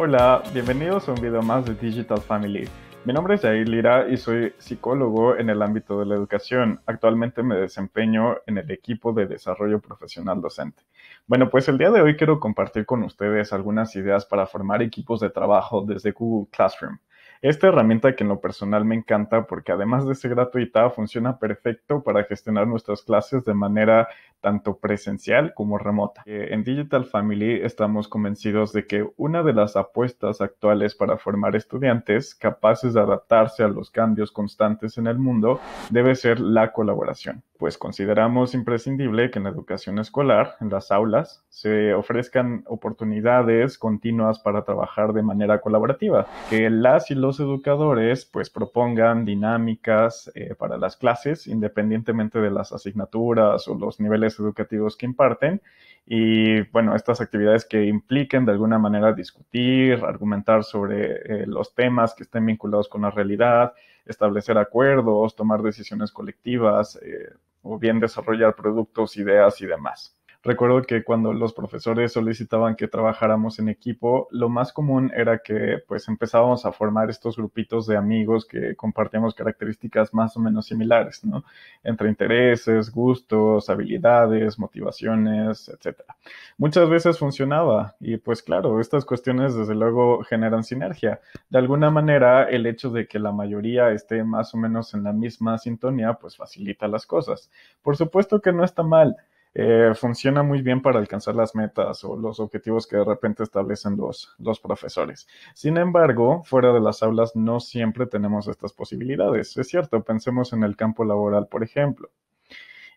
Hola, bienvenidos a un video más de Digital Family. Mi nombre es Jair Lira y soy psicólogo en el ámbito de la educación. Actualmente me desempeño en el equipo de desarrollo profesional docente. Bueno, pues el día de hoy quiero compartir con ustedes algunas ideas para formar equipos de trabajo desde Google Classroom. Esta herramienta que en lo personal me encanta porque además de ser gratuita, funciona perfecto para gestionar nuestras clases de manera tanto presencial como remota. Eh, en Digital Family estamos convencidos de que una de las apuestas actuales para formar estudiantes capaces de adaptarse a los cambios constantes en el mundo debe ser la colaboración pues consideramos imprescindible que en la educación escolar, en las aulas, se ofrezcan oportunidades continuas para trabajar de manera colaborativa, que las y los educadores pues propongan dinámicas eh, para las clases independientemente de las asignaturas o los niveles educativos que imparten y bueno, estas actividades que impliquen de alguna manera discutir, argumentar sobre eh, los temas que estén vinculados con la realidad, establecer acuerdos, tomar decisiones colectivas, eh, o bien desarrollar productos, ideas y demás. Recuerdo que cuando los profesores solicitaban que trabajáramos en equipo, lo más común era que pues empezábamos a formar estos grupitos de amigos que compartíamos características más o menos similares, ¿no? Entre intereses, gustos, habilidades, motivaciones, etcétera. Muchas veces funcionaba y pues claro, estas cuestiones desde luego generan sinergia. De alguna manera, el hecho de que la mayoría esté más o menos en la misma sintonía pues facilita las cosas. Por supuesto que no está mal. Eh, funciona muy bien para alcanzar las metas o los objetivos que de repente establecen los, profesores. Sin embargo, fuera de las aulas no siempre tenemos estas posibilidades. Es cierto, pensemos en el campo laboral, por ejemplo.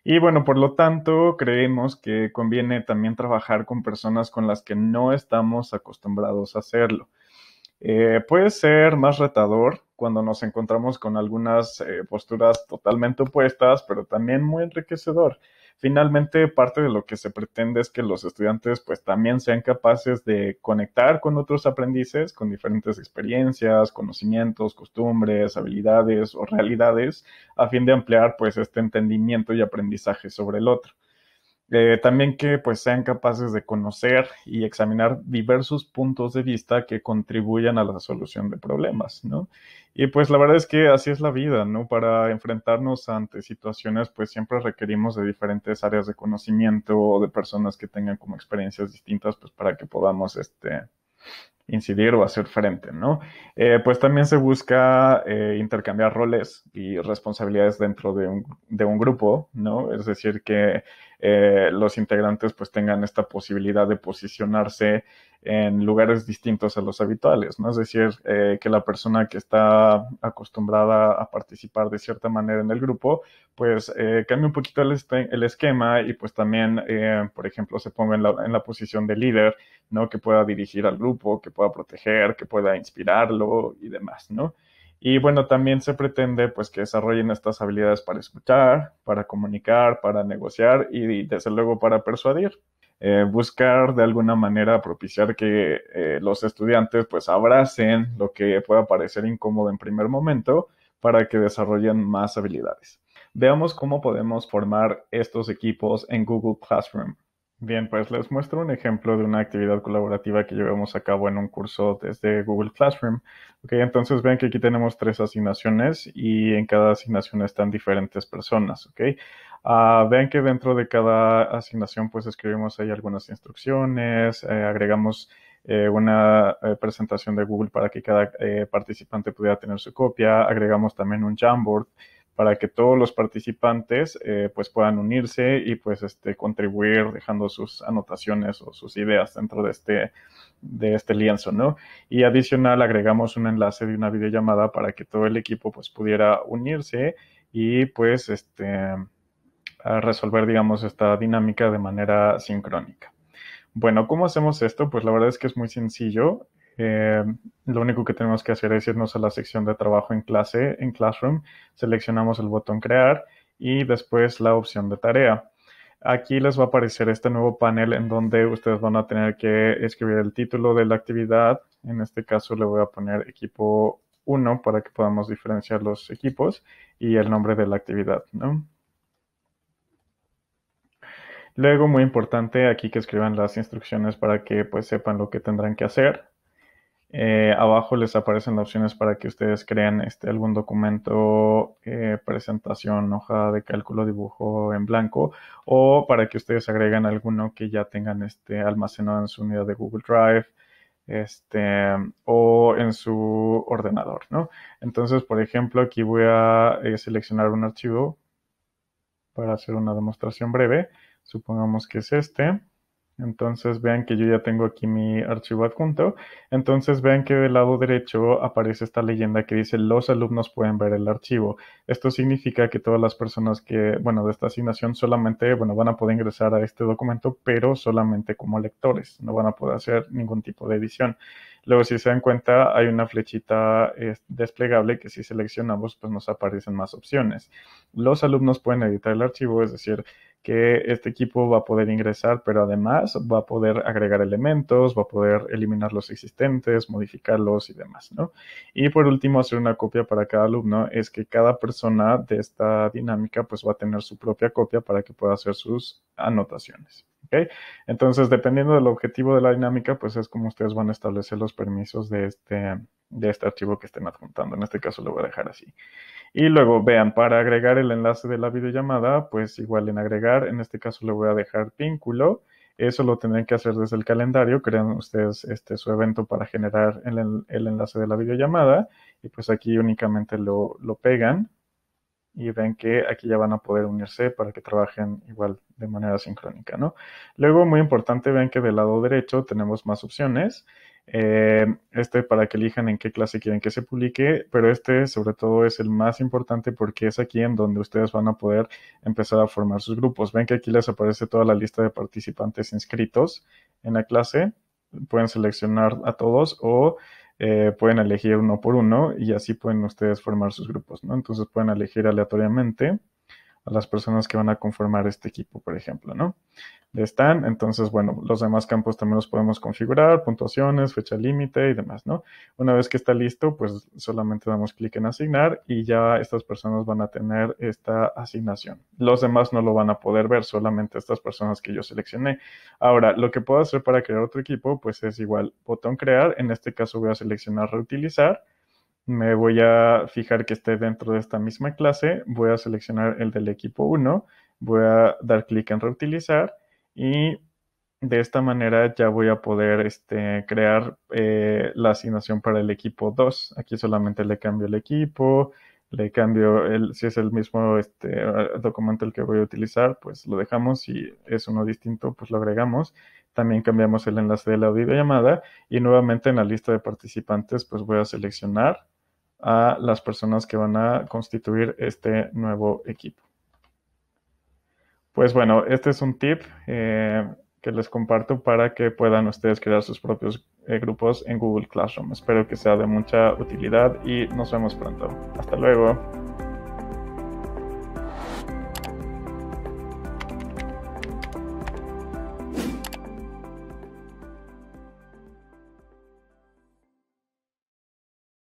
Y bueno, por lo tanto, creemos que conviene también trabajar con personas con las que no estamos acostumbrados a hacerlo. Eh, puede ser más retador cuando nos encontramos con algunas eh, posturas totalmente opuestas, pero también muy enriquecedor finalmente parte de lo que se pretende es que los estudiantes pues también sean capaces de conectar con otros aprendices con diferentes experiencias, conocimientos, costumbres, habilidades o realidades a fin de ampliar pues este entendimiento y aprendizaje sobre el otro. Eh, también que pues sean capaces de conocer y examinar diversos puntos de vista que contribuyan a la solución de problemas, ¿no? Y pues la verdad es que así es la vida, ¿no? Para enfrentarnos ante situaciones pues siempre requerimos de diferentes áreas de conocimiento o de personas que tengan como experiencias distintas pues para que podamos este, incidir o hacer frente, ¿no? Eh, pues también se busca eh, intercambiar roles y responsabilidades dentro de un, de un, grupo, ¿no? Es decir, que eh, los integrantes pues tengan esta posibilidad de posicionarse en lugares distintos a los habituales, ¿no? Es decir, eh, que la persona que está acostumbrada a participar de cierta manera en el grupo, pues eh, cambie un poquito el, este, esquema y pues también, eh, por ejemplo, se ponga en la, en la, posición de líder, ¿no? Que pueda dirigir al grupo, que pueda proteger, que pueda inspirarlo y demás, ¿no? Y bueno, también se pretende pues que desarrollen estas habilidades para escuchar, para comunicar, para negociar y, desde luego para persuadir. Eh, buscar de alguna manera propiciar que eh, los estudiantes pues abracen lo que pueda parecer incómodo en primer momento para que desarrollen más habilidades. Veamos cómo podemos formar estos equipos en Google Classroom. Bien, pues les muestro un ejemplo de una actividad colaborativa que llevamos a cabo en un curso desde Google Classroom. Ok, entonces ven que aquí tenemos tres asignaciones y en cada asignación están diferentes personas. Ok, ah, que dentro de cada asignación pues escribimos ahí algunas instrucciones, eh, agregamos eh, una eh, presentación de Google para que cada participante pudiera tener su copia, agregamos también un Jamboard para que todos los participantes eh, pues puedan unirse y pues este, contribuir dejando sus anotaciones o sus ideas dentro de este, de este lienzo, ¿no? Y adicional agregamos un enlace de una videollamada para que todo el equipo pues pudiera unirse y pues este, resolver digamos esta dinámica de manera sincrónica. Bueno, ¿cómo hacemos esto? Pues la verdad es que es muy sencillo. Eh, lo único que tenemos que hacer es irnos a la sección de trabajo en clase, en Classroom, seleccionamos el botón crear y después la opción de tarea. Aquí les va a aparecer este nuevo panel en donde ustedes van a tener que escribir el título de la actividad. En este caso le voy a poner equipo 1 para que podamos diferenciar los equipos y el nombre de la actividad. Luego, muy importante aquí que escriban las instrucciones para que pues sepan lo que tendrán que hacer. Eh, abajo les aparecen las opciones para que ustedes creen este, algún documento, eh, presentación, hoja de cálculo, dibujo en blanco o para que ustedes agreguen alguno que ya tengan este, almacenado en su unidad de Google Drive este, o en su ordenador. Entonces, por ejemplo, aquí voy a eh, seleccionar un archivo para hacer una demostración breve. Supongamos que es este. Entonces vean que yo ya tengo aquí mi archivo adjunto. Entonces vean que del lado derecho aparece esta leyenda que dice los alumnos pueden ver el archivo. Esto significa que todas las personas que, bueno, de esta asignación solamente, bueno, van a poder ingresar a este documento, pero solamente como lectores. No van a poder hacer ningún tipo de edición. Luego, si se dan cuenta, hay una flechita eh, desplegable que si seleccionamos, pues nos aparecen más opciones. Los alumnos pueden editar el archivo, es decir, que este equipo va a poder ingresar, pero además va a poder agregar elementos, va a poder eliminar los existentes, modificarlos y demás, ¿no? Y por último, hacer una copia para cada alumno es que cada persona de esta dinámica pues va a tener su propia copia para que pueda hacer sus anotaciones. Entonces, dependiendo del objetivo de la dinámica, pues es como ustedes van a establecer los permisos de este, de este archivo que estén adjuntando. En este caso lo voy a dejar así. Y luego vean, para agregar el enlace de la videollamada, pues igual en agregar, en este caso le voy a dejar vínculo. Eso lo tendrán que hacer desde el calendario. Crean ustedes este, su evento para generar el, enlace de la videollamada. Y pues aquí únicamente lo, lo pegan y ven que aquí ya van a poder unirse para que trabajen igual de manera sincrónica, ¿no? Luego, muy importante, ven que del lado derecho tenemos más opciones. Eh, este para que elijan en qué clase quieren que se publique, pero este sobre todo es el más importante porque es aquí en donde ustedes van a poder empezar a formar sus grupos. Ven que aquí les aparece toda la lista de participantes inscritos en la clase. Pueden seleccionar a todos o eh, pueden elegir uno por uno y así pueden ustedes formar sus grupos, ¿no? Entonces pueden elegir aleatoriamente a las personas que van a conformar este equipo, por ejemplo, ¿no? De están. entonces, bueno, los demás campos también los podemos configurar, puntuaciones, fecha límite y demás, ¿no? Una vez que está listo, pues solamente damos clic en asignar y ya estas personas van a tener esta asignación. Los demás no lo van a poder ver, solamente estas personas que yo seleccioné. Ahora, lo que puedo hacer para crear otro equipo, pues es igual, botón crear, en este caso voy a seleccionar reutilizar, me voy a fijar que esté dentro de esta misma clase, voy a seleccionar el del equipo 1, voy a dar clic en reutilizar y de esta manera ya voy a poder este, crear eh, la asignación para el equipo 2. Aquí solamente le cambio el equipo, le cambio el, si es el mismo este, documento el que voy a utilizar, pues lo dejamos, si es uno distinto, pues lo agregamos. También cambiamos el enlace de la videollamada y nuevamente en la lista de participantes, pues voy a seleccionar a las personas que van a constituir este nuevo equipo. Pues bueno, este es un tip eh, que les comparto para que puedan ustedes crear sus propios eh, grupos en Google Classroom. Espero que sea de mucha utilidad y nos vemos pronto. Hasta luego.